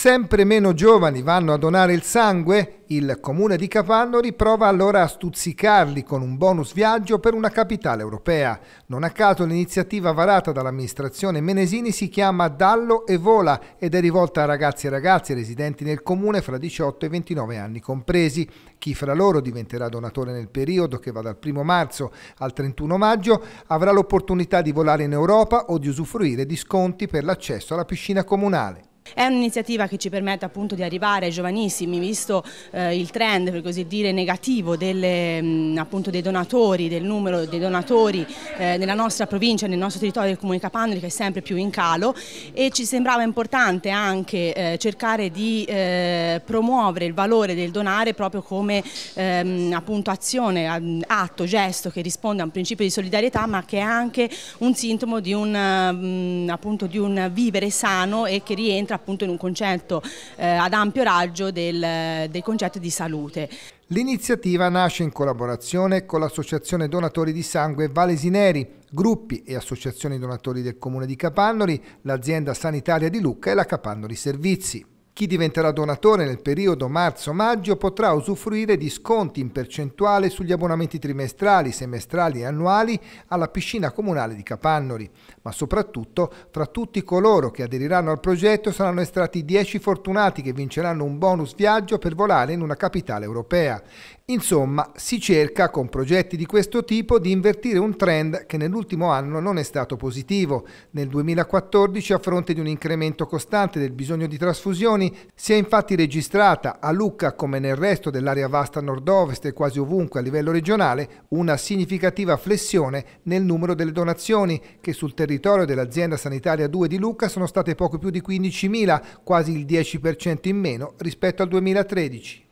Sempre meno giovani vanno a donare il sangue? Il comune di Capanno riprova allora a stuzzicarli con un bonus viaggio per una capitale europea. Non a caso l'iniziativa varata dall'amministrazione Menesini si chiama Dallo e Vola ed è rivolta a ragazzi e ragazze residenti nel comune fra 18 e 29 anni compresi. Chi fra loro diventerà donatore nel periodo che va dal 1 marzo al 31 maggio avrà l'opportunità di volare in Europa o di usufruire di sconti per l'accesso alla piscina comunale. È un'iniziativa che ci permette appunto di arrivare ai giovanissimi, visto eh, il trend per così dire negativo delle, mh, mm, appunto, dei donatori, del numero dei donatori eh, nella nostra provincia, nel nostro territorio del Comune Capandoli che è sempre più in calo e ci sembrava importante anche eh, cercare di eh, promuovere il valore del donare proprio come ehm, appunto azione, atto, gesto che risponde a un principio di solidarietà ma che è anche un sintomo di un, mh, mm, appunto, di un vivere sano e che rientra appunto in un concetto eh, ad ampio raggio del, del concetto di salute. L'iniziativa nasce in collaborazione con l'Associazione Donatori di Sangue Valesineri, gruppi e associazioni donatori del Comune di Capannoli, l'azienda sanitaria di Lucca e la Capannoli Servizi. Chi diventerà donatore nel periodo marzo-maggio potrà usufruire di sconti in percentuale sugli abbonamenti trimestrali, semestrali e annuali alla piscina comunale di Capannori. Ma soprattutto, fra tutti coloro che aderiranno al progetto saranno estratti 10 fortunati che vinceranno un bonus viaggio per volare in una capitale europea. Insomma, si cerca con progetti di questo tipo di invertire un trend che nell'ultimo anno non è stato positivo. Nel 2014, a fronte di un incremento costante del bisogno di trasfusioni, si è infatti registrata a Lucca, come nel resto dell'area vasta nord-ovest e quasi ovunque a livello regionale, una significativa flessione nel numero delle donazioni, che sul territorio dell'azienda sanitaria 2 di Lucca sono state poco più di 15.000, quasi il 10% in meno rispetto al 2013.